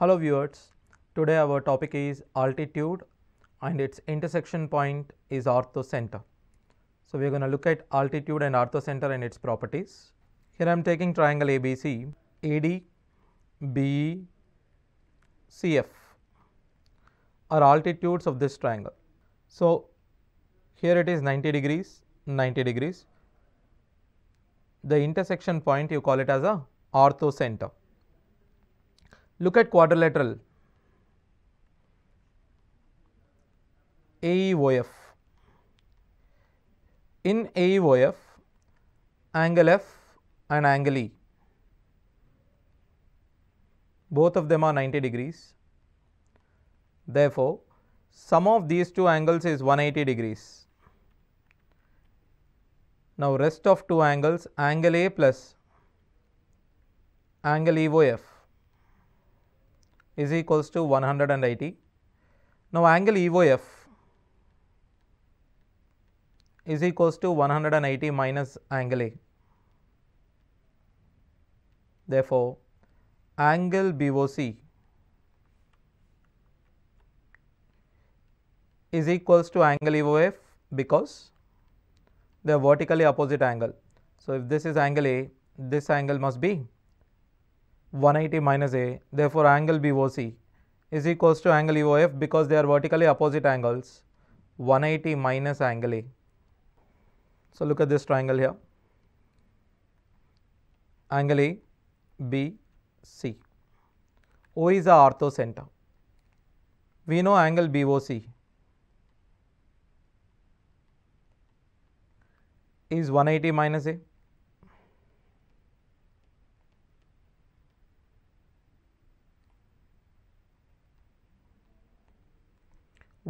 Hello viewers, today our topic is altitude and its intersection point is orthocenter. So, we are going to look at altitude and orthocenter and its properties. Here I am taking triangle ABC, AD, BE, CF are altitudes of this triangle. So, here it is 90 degrees, 90 degrees. The intersection point you call it as a orthocenter. Look at quadrilateral AEOF. In AEOF, angle F and angle E, both of them are 90 degrees. Therefore, sum of these two angles is 180 degrees. Now, rest of two angles angle A plus angle EOF is equals to 180. Now, angle EOF is equals to 180 minus angle A. Therefore, angle BOC is equals to angle EOF because they are vertically opposite angle. So, if this is angle A, this angle must be 180 minus a therefore angle BOC is equals to angle EOF because they are vertically opposite angles 180 minus angle A. So, look at this triangle here angle A B C O is the orthocenter we know angle BOC is 180 minus A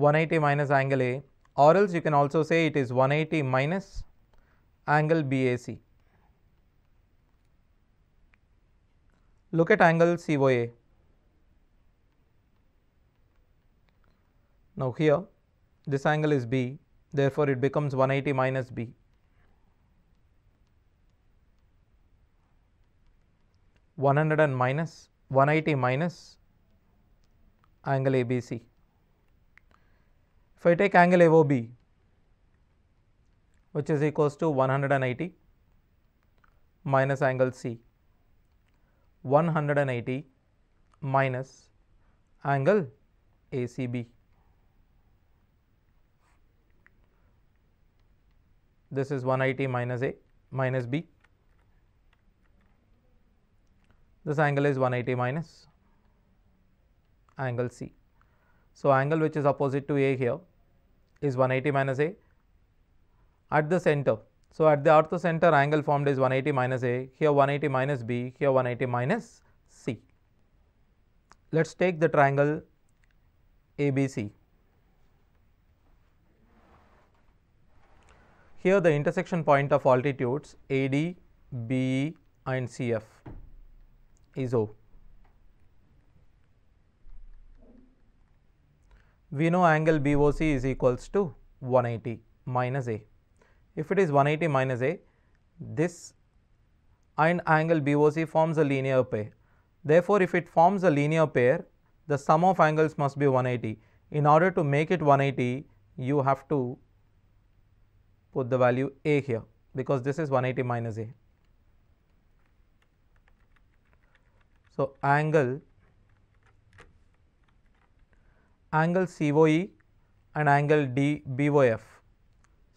180 minus angle A or else you can also say it is 180 minus angle BAC. Look at angle COA. Now, here this angle is B therefore, it becomes 180 minus B. 100 and minus 180 minus angle ABC. If I take angle AOB which is equals to 180 minus angle C 180 minus angle ACB. This is 180 minus A minus B. This angle is 180 minus angle C. So, angle which is opposite to A here is 180 minus A at the center. So, at the ortho center angle formed is 180 minus A, here 180 minus B, here 180 minus C. Let us take the triangle ABC. Here the intersection point of altitudes AD, BE and CF is O. we know angle BOC is equals to 180 minus A. If it is 180 minus A, this and angle BOC forms a linear pair. Therefore, if it forms a linear pair, the sum of angles must be 180. In order to make it 180, you have to put the value A here, because this is 180 minus A. So, angle angle COE and angle D BOF.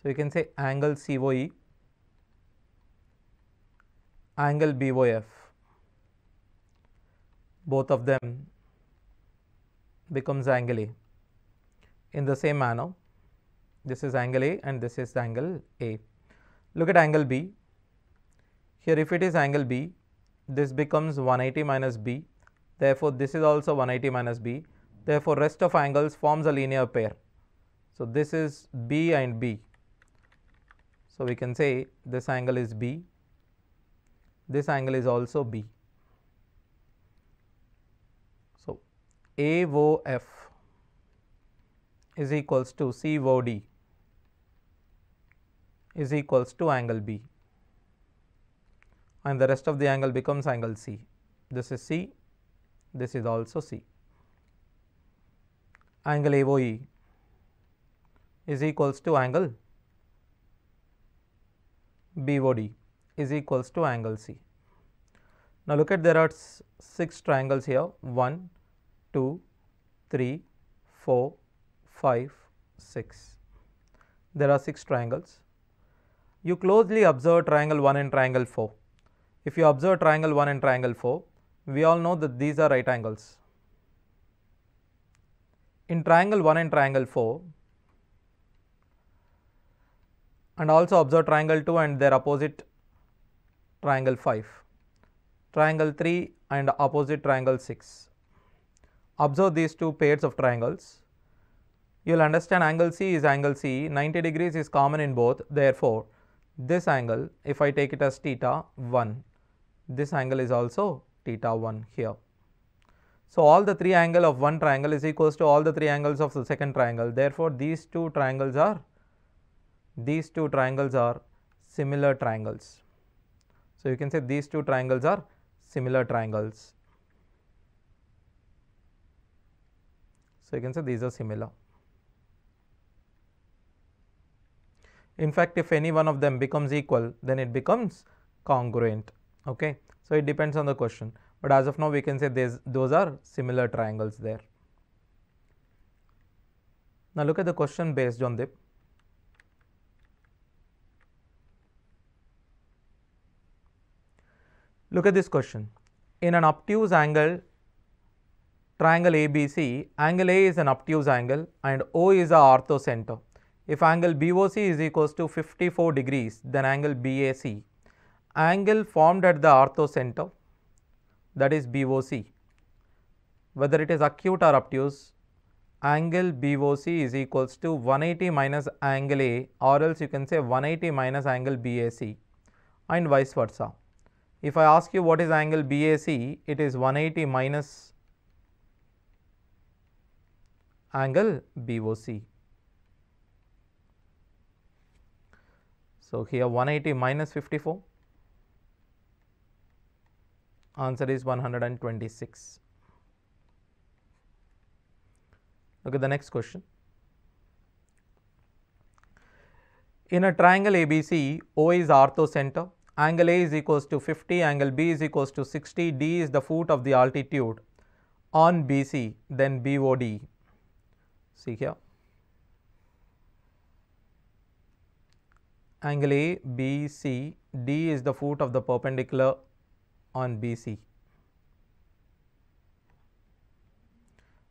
So, you can say angle COE, angle BOF, both of them becomes angle A. In the same manner, this is angle A and this is angle A. Look at angle B. Here, if it is angle B, this becomes 180 minus B. Therefore, this is also 180 minus B Therefore, rest of angles forms a linear pair. So, this is B and B. So, we can say this angle is B, this angle is also B. So, AOF is equals to COD is equals to angle B and the rest of the angle becomes angle C. This is C, this is also C angle AOE is equals to angle BOD is equals to angle C. Now, look at there are 6 triangles here 1, 2, 3, 4, 5, 6. There are 6 triangles. You closely observe triangle 1 and triangle 4. If you observe triangle 1 and triangle 4, we all know that these are right angles in triangle 1 and triangle 4 and also observe triangle 2 and their opposite triangle 5, triangle 3 and opposite triangle 6. Observe these two pairs of triangles. You will understand angle C is angle C, 90 degrees is common in both. Therefore, this angle if I take it as theta 1, this angle is also theta 1 here. So, all the three angle of one triangle is equals to all the three angles of the second triangle. Therefore, these two triangles are these two triangles are similar triangles. So, you can say these two triangles are similar triangles. So, you can say these are similar. In fact, if any one of them becomes equal, then it becomes congruent. Okay. So, it depends on the question but as of now we can say those are similar triangles there. Now, look at the question based on the Look at this question. In an obtuse angle triangle ABC, angle A is an obtuse angle and O is a orthocenter. If angle BOC is equals to 54 degrees, then angle BAC, angle formed at the orthocenter that is BOC. Whether it is acute or obtuse, angle BOC is equals to 180 minus angle A or else you can say 180 minus angle BAC and vice versa. If I ask you what is angle BAC, it is 180 minus angle BOC. So, here 180 minus 54 Answer is 126. Look at the next question. In a triangle ABC, O is orthocenter, angle A is equals to 50, angle B is equals to 60, D is the foot of the altitude on BC, then BOD. See here. Angle A, B, C, D is the foot of the perpendicular on BC.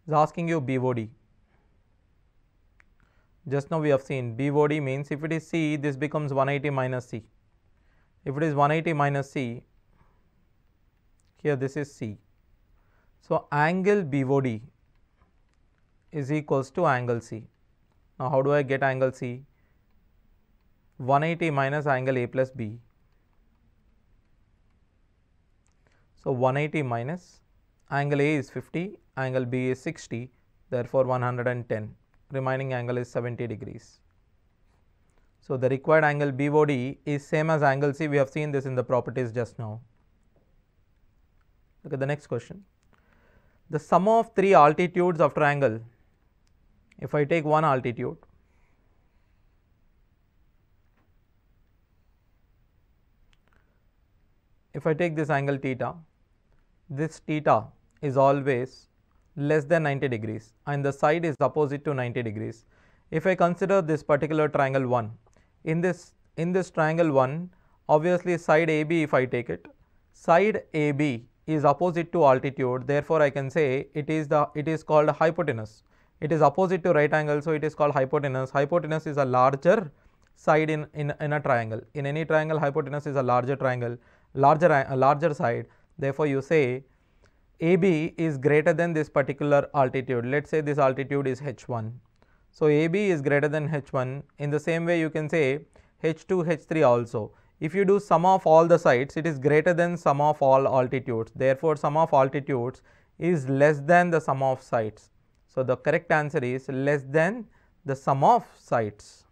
It's asking you BOD. Just now we have seen BOD means if it is C, this becomes 180 minus C. If it is 180 minus C, here this is C. So, angle BOD is equals to angle C. Now, how do I get angle C? 180 minus angle A plus B So, 180 minus angle A is 50, angle B is 60, therefore 110, remaining angle is 70 degrees. So, the required angle BOD is same as angle C, we have seen this in the properties just now. Look at the next question. The sum of three altitudes of triangle, if I take one altitude, if I take this angle theta this theta is always less than 90 degrees and the side is opposite to 90 degrees. If I consider this particular triangle 1, in this, in this triangle 1 obviously side AB if I take it, side AB is opposite to altitude therefore, I can say it is the it is called hypotenuse. It is opposite to right angle so it is called hypotenuse. Hypotenuse is a larger side in, in, in a triangle. In any triangle hypotenuse is a larger triangle, larger, larger side. Therefore, you say AB is greater than this particular altitude. Let us say this altitude is H1. So, AB is greater than H1. In the same way, you can say H2, H3 also. If you do sum of all the sides, it is greater than sum of all altitudes. Therefore, sum of altitudes is less than the sum of sides. So, the correct answer is less than the sum of sides.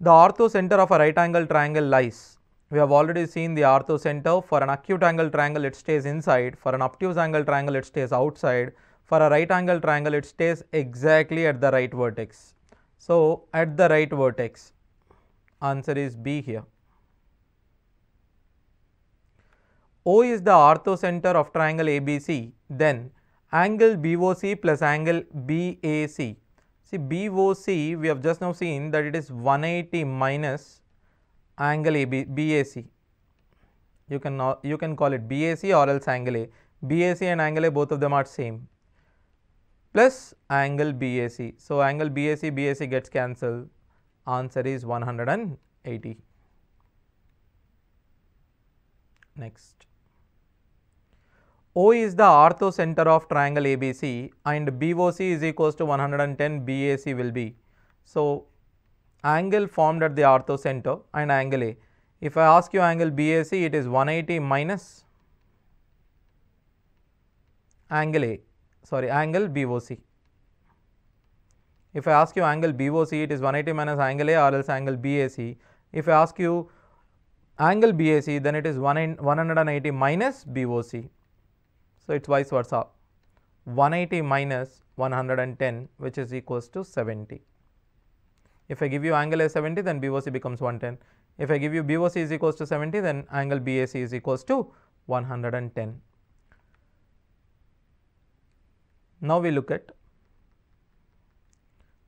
The ortho center of a right angle triangle lies we have already seen the orthocenter. For an acute angle triangle, it stays inside. For an obtuse angle triangle, it stays outside. For a right angle triangle, it stays exactly at the right vertex. So, at the right vertex, answer is B here. O is the orthocenter of triangle ABC, then angle BOC plus angle BAC. See BOC, we have just now seen that it is 180 minus angle AB, BAC. You can you can call it BAC or else angle A. BAC and angle A both of them are same plus angle BAC. So, angle BAC BAC gets cancelled answer is 180. Next. O is the ortho center of triangle ABC and BOC is equals to 110 BAC will be. So, angle formed at the center and angle A. If I ask you angle BAC, it is 180 minus angle A, sorry angle BOC. If I ask you angle BOC, it is 180 minus angle A or else angle BAC. If I ask you angle BAC, then it is 180 minus BOC. So, it is vice versa 180 minus 110 which is equals to 70. If I give you angle A 70 then BOC becomes 110. If I give you BOC is equals to 70 then angle BAC is equals to 110. Now we look at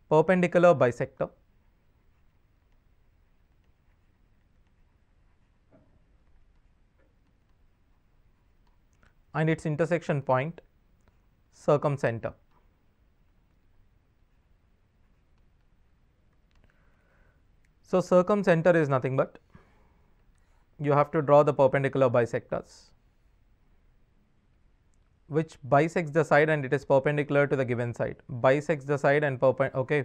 perpendicular bisector. and its intersection point circumcenter. So, circumcenter is nothing but you have to draw the perpendicular bisectors which bisects the side and it is perpendicular to the given side bisects the side and perpen okay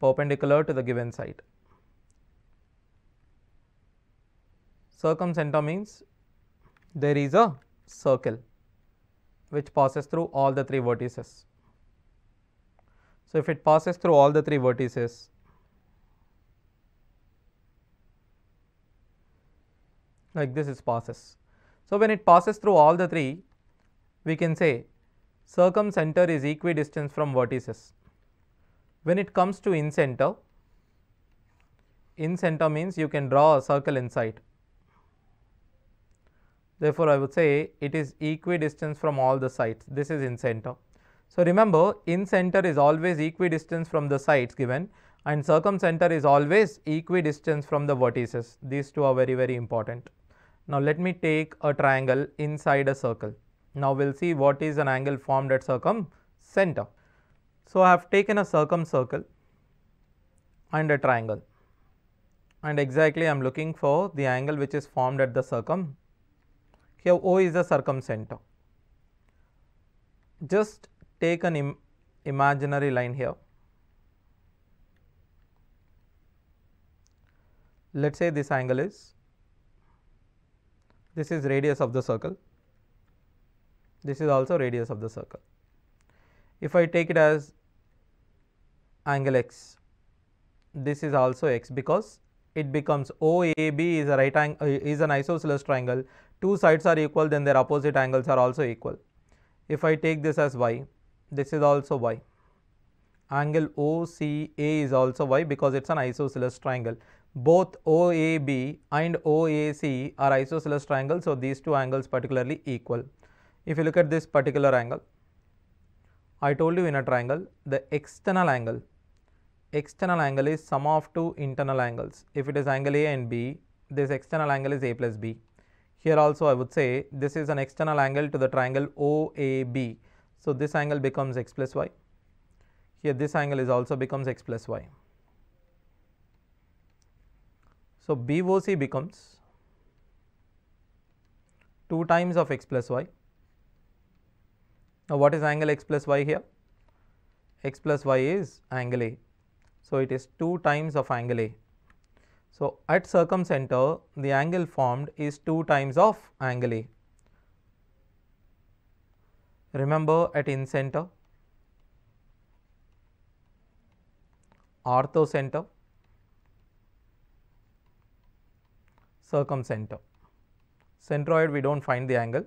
perpendicular to the given side circumcenter means there is a circle which passes through all the three vertices. So, if it passes through all the three vertices like this it passes. So, when it passes through all the three we can say circumcenter is equidistant from vertices. When it comes to incenter, incenter means you can draw a circle inside. Therefore, I would say it is equidistant from all the sides. This is incenter. So, remember incenter is always equidistant from the sides given and circumcenter is always equidistant from the vertices. These two are very, very important. Now, let me take a triangle inside a circle. Now, we will see what is an angle formed at circumcenter. So, I have taken a circumcircle and a triangle and exactly I am looking for the angle which is formed at the circum. Here O is the circumcenter. Just take an Im imaginary line here. Let us say this angle is this is radius of the circle, this is also radius of the circle. If I take it as angle x, this is also x because it becomes OAB is a right angle uh, is an isosceles triangle, two sides are equal then their opposite angles are also equal. If I take this as y, this is also y, angle OCA is also y because it is an isosceles triangle both OAB and OAC are isosceles triangles. So, these two angles particularly equal. If you look at this particular angle, I told you in a triangle the external angle, external angle is sum of two internal angles. If it is angle A and B, this external angle is A plus B. Here also I would say this is an external angle to the triangle OAB. So, this angle becomes x plus y. Here this angle is also becomes x plus y. So, BOC becomes 2 times of x plus y. Now, what is angle x plus y here? x plus y is angle A. So, it is 2 times of angle A. So, at circumcenter the angle formed is 2 times of angle A. Remember at incenter, orthocenter, circumcenter. Centroid we do not find the angle.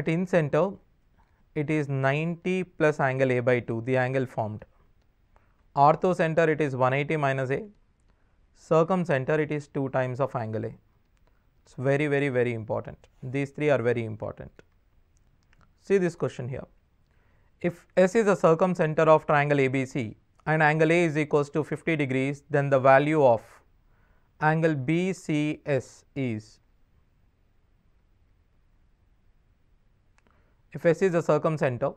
At incenter it is 90 plus angle A by 2 the angle formed. Orthocenter it is 180 minus A. Circumcenter it is 2 times of angle A. It is very very very important. These three are very important. See this question here. If S is the circumcenter of triangle ABC and angle A is equals to 50 degrees, then the value of angle BCS is if S is the circumcenter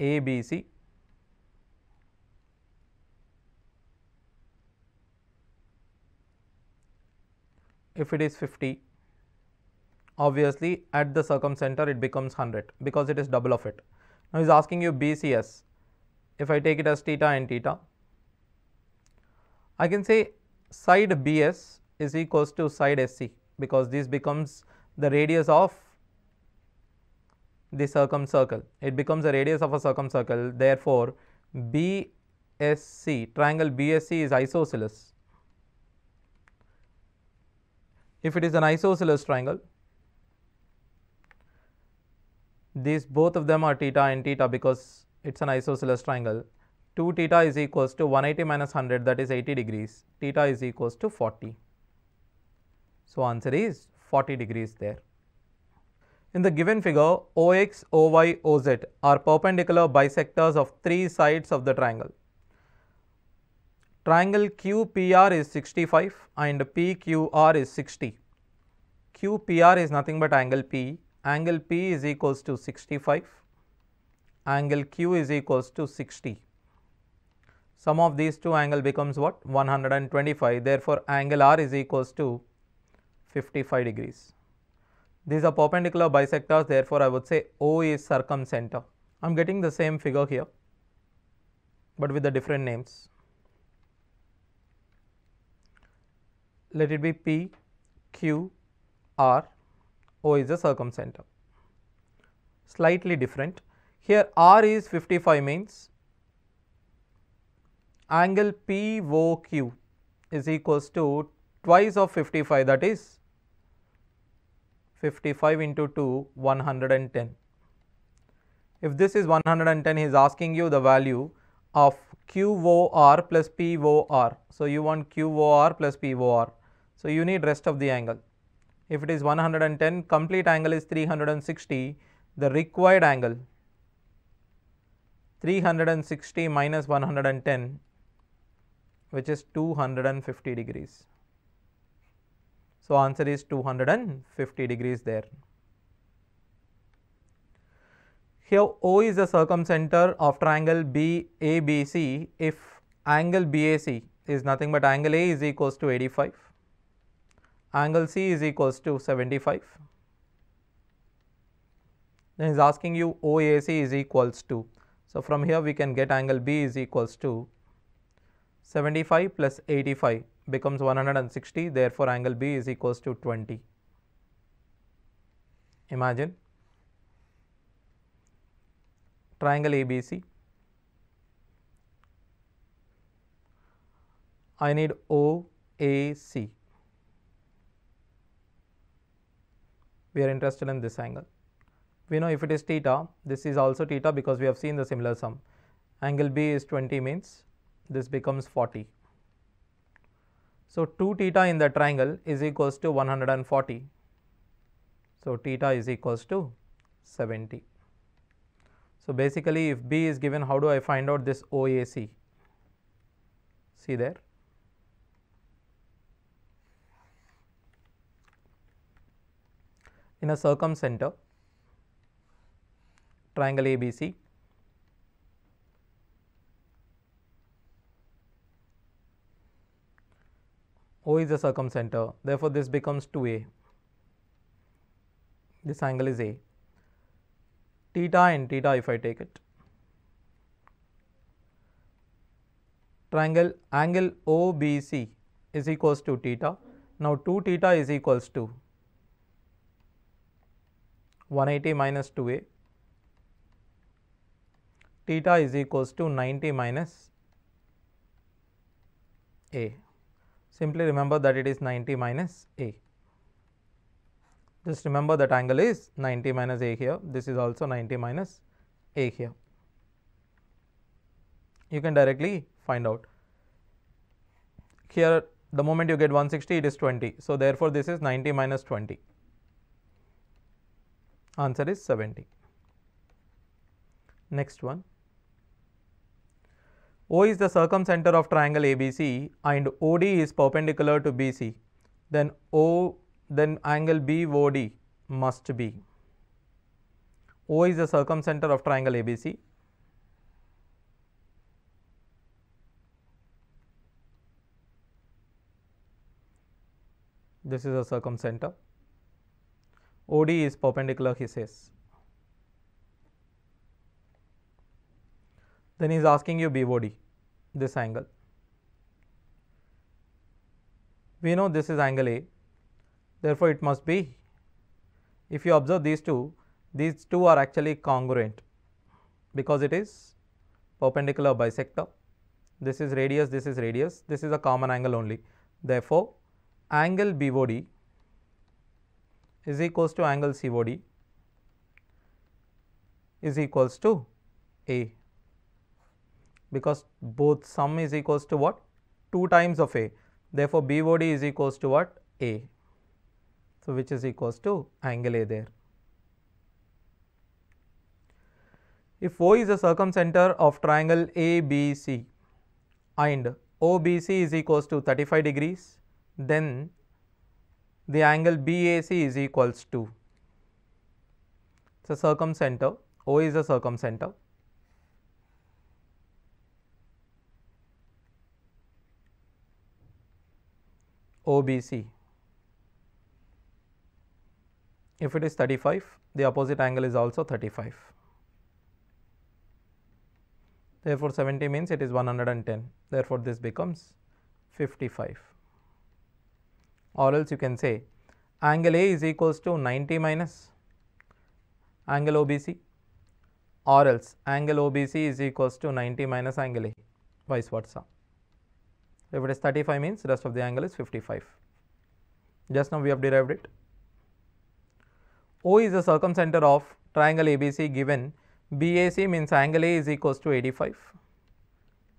ABC if it is 50 obviously at the circumcenter it becomes 100 because it is double of it now, he is asking you BCS. If I take it as theta and theta, I can say side BS is equals to side SC because this becomes the radius of the circumcircle. It becomes the radius of a circumcircle. Therefore, BSC triangle BSC is isosceles. If it is an isosceles triangle, these both of them are theta and theta because it is an isosceles triangle. 2 theta is equals to 180 minus 100 that is 80 degrees, theta is equals to 40. So, answer is 40 degrees there. In the given figure, OX, OY, OZ are perpendicular bisectors of three sides of the triangle. Triangle QPR is 65 and PQR is 60. QPR is nothing but angle P angle P is equals to 65, angle Q is equals to 60. Sum of these two angle becomes what? 125. Therefore, angle R is equals to 55 degrees. These are perpendicular bisectors, therefore, I would say O is circumcenter. I am getting the same figure here, but with the different names. Let it be P, Q, R O is the circumcenter. Slightly different. Here R is 55 means angle POQ is equals to twice of 55 that is 55 into 2 110. If this is 110 he is asking you the value of QOR plus POR. So, you want QOR plus POR. So, you need rest of the angle if it is 110 complete angle is 360 the required angle 360 minus 110 which is 250 degrees. So, answer is 250 degrees there. Here O is the circumcenter of triangle BABC if angle BAC is nothing but angle A is equals to 85 angle C is equals to 75. Then is asking you OAC is equals to. So, from here we can get angle B is equals to 75 plus 85 becomes 160 therefore, angle B is equals to 20. Imagine triangle ABC. I need OAC. we are interested in this angle. We know if it is theta, this is also theta because we have seen the similar sum. Angle B is 20 means this becomes 40. So, 2 theta in the triangle is equals to 140. So, theta is equals to 70. So, basically if B is given how do I find out this OAC? See there in a circumcenter triangle ABC O is the circumcenter therefore, this becomes 2 a this angle is a theta and theta if I take it triangle angle OBC is equals to theta now 2 theta is equals to 180 minus 2a theta is equals to 90 minus a. Simply remember that it is 90 minus a. Just remember that angle is 90 minus a here, this is also 90 minus a here. You can directly find out. Here the moment you get 160 it is 20. So, therefore, this is 90 minus 20. Answer is 70. Next one. O is the circumcenter of triangle ABC and OD is perpendicular to BC. Then O then angle BOD must be. O is the circumcenter of triangle ABC this is a circumcenter OD is perpendicular he says. Then he is asking you BOD this angle. We know this is angle A therefore, it must be if you observe these two these two are actually congruent because it is perpendicular bisector this is radius this is radius this is a common angle only. Therefore, angle BOD is equals to angle COD is equals to A because both sum is equals to what 2 times of A. Therefore, BOD is equals to what A. So, which is equals to angle A there. If O is the circumcenter of triangle ABC and OBC is equals to 35 degrees, then the angle BAC is equals to the circumcenter, O is the circumcenter. OBC. If it is 35, the opposite angle is also 35. Therefore, 70 means it is 110. Therefore, this becomes 55 or else you can say angle A is equals to 90 minus angle OBC or else angle OBC is equals to 90 minus angle A vice versa. If it is 35 means rest of the angle is 55. Just now we have derived it. O is the circumcenter of triangle ABC given BAC means angle A is equals to 85,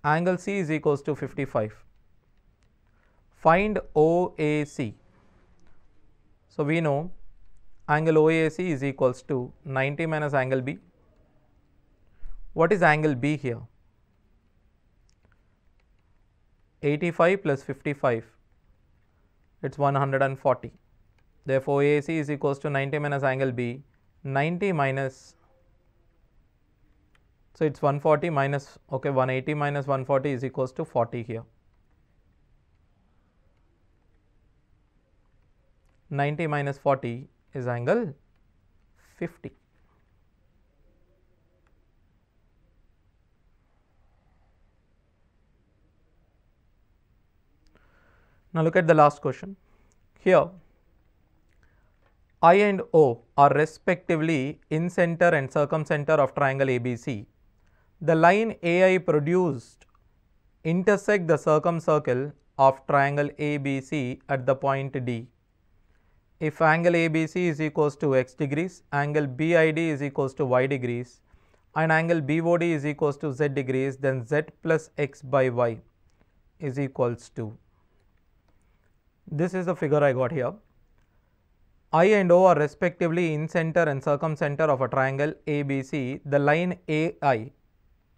angle C is equals to 55 find OAC. So, we know angle OAC is equals to 90 minus angle B. What is angle B here? 85 plus 55 it is 140. Therefore, OAC is equals to 90 minus angle B 90 minus so, it is 140 minus okay 180 minus 140 is equals to 40 here. 90 minus 40 is angle 50. Now, look at the last question. Here, I and O are respectively incenter and circumcenter of triangle ABC. The line AI produced intersect the circumcircle of triangle ABC at the point D if angle ABC is equals to x degrees, angle BID is equals to y degrees and angle BOD is equals to z degrees, then z plus x by y is equals to. This is the figure I got here. I and O are respectively in center and circumcenter of a triangle ABC. The line AI,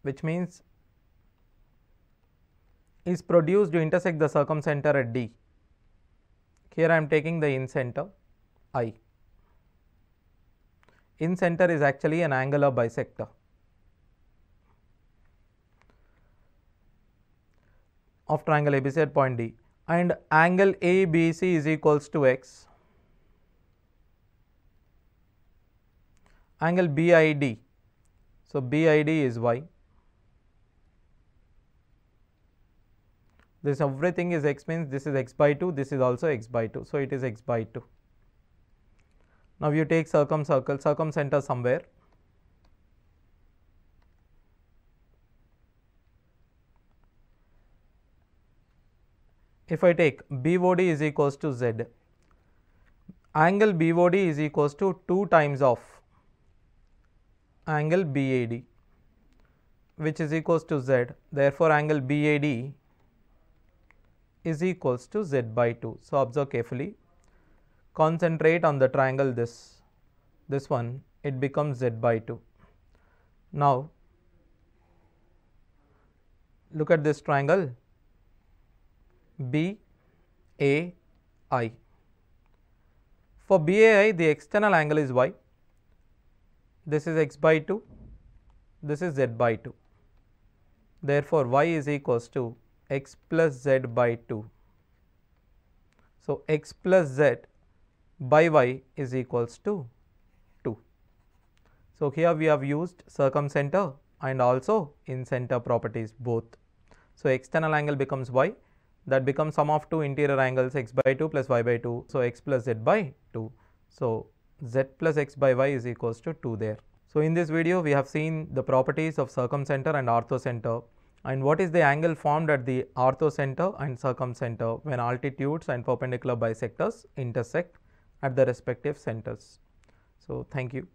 which means is produced to intersect the circumcenter at D. Here I am taking the in center i. In center is actually an angular bisector. of triangle ABC at point D and angle ABC is equals to x. Angle BID, so BID is y this everything is x means this is x by 2, this is also x by 2. So, it is x by 2. Now, you take circumcircle, circumcenter somewhere. If I take BOD is equals to z, angle BOD is equals to 2 times of angle BAD, which is equals to z. Therefore, angle BAD is equals to z by 2. So, observe carefully concentrate on the triangle this this one it becomes z by 2. Now, look at this triangle B A I. For B A I the external angle is y, this is x by 2, this is z by 2. Therefore, y is equals to x plus z by 2. So, x plus z by y is equals to 2. So, here we have used circumcenter and also in center properties both. So, external angle becomes y that becomes sum of two interior angles x by 2 plus y by 2. So, x plus z by 2. So, z plus x by y is equals to 2 there. So, in this video we have seen the properties of circumcenter and orthocenter and what is the angle formed at the orthocenter and circumcenter when altitudes and perpendicular bisectors intersect at the respective centers. So, thank you.